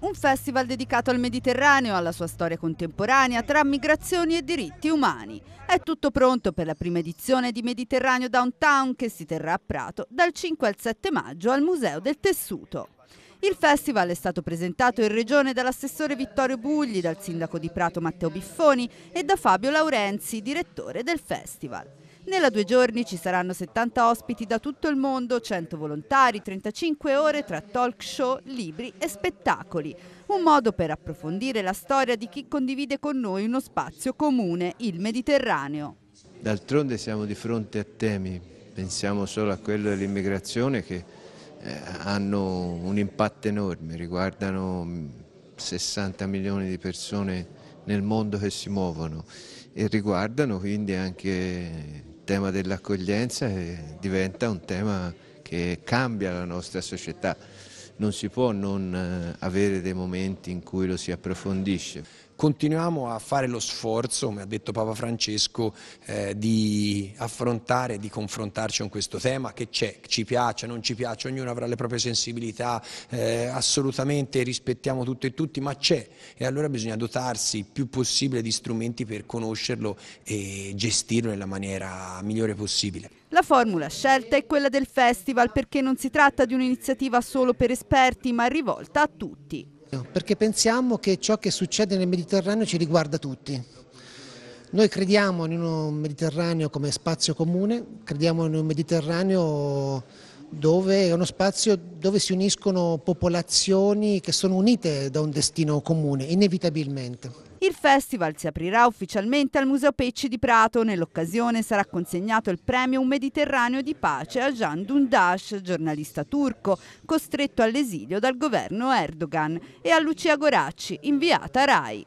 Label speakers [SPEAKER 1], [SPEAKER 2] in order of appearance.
[SPEAKER 1] Un festival dedicato al Mediterraneo, alla sua storia contemporanea, tra migrazioni e diritti umani. È tutto pronto per la prima edizione di Mediterraneo Downtown che si terrà a Prato dal 5 al 7 maggio al Museo del Tessuto. Il festival è stato presentato in regione dall'assessore Vittorio Bugli, dal sindaco di Prato Matteo Biffoni e da Fabio Laurenzi, direttore del festival. Nella due giorni ci saranno 70 ospiti da tutto il mondo, 100 volontari, 35 ore tra talk show, libri e spettacoli. Un modo per approfondire la storia di chi condivide con noi uno spazio comune, il Mediterraneo.
[SPEAKER 2] D'altronde siamo di fronte a temi, pensiamo solo a quello dell'immigrazione che eh, hanno un impatto enorme, riguardano 60 mm, milioni di persone nel mondo che si muovono e riguardano quindi anche tema dell'accoglienza diventa un tema che cambia la nostra società. Non si può non eh,
[SPEAKER 3] avere dei momenti in cui lo si approfondisce continuiamo a fare lo sforzo, come ha detto Papa Francesco, eh, di affrontare, di confrontarci con questo tema che c'è, ci piaccia, non ci piaccia, ognuno avrà le proprie sensibilità, eh, assolutamente rispettiamo tutto e tutti, ma c'è e allora bisogna dotarsi il più possibile di strumenti per conoscerlo e gestirlo nella maniera migliore possibile.
[SPEAKER 1] La formula scelta è quella del festival perché non si tratta di un'iniziativa solo per esperti ma rivolta a tutti. Certo, perché pensiamo che ciò che succede nel Mediterraneo ci riguarda tutti.
[SPEAKER 4] Noi crediamo in un Mediterraneo come spazio comune, crediamo in un Mediterraneo dove è uno spazio dove si uniscono popolazioni che
[SPEAKER 1] sono unite da un destino comune, inevitabilmente. Il festival si aprirà ufficialmente al Museo Pecci di Prato. Nell'occasione sarà consegnato il premio Un Mediterraneo di pace a Jean Dundas, giornalista turco, costretto all'esilio dal governo Erdogan, e a Lucia Goracci, inviata RAI.